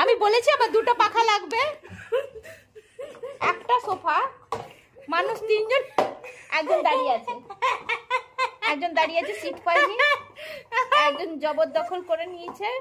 আমি বলেছি আমার দুটো পাখা লাগবে একটা সোফা মানুষ তিনজন একজন দাঁড়িয়ে আছে একজন দাঁড়িয়ে আছে সিট পায়নি একজন জবরদখল করে নিয়েছে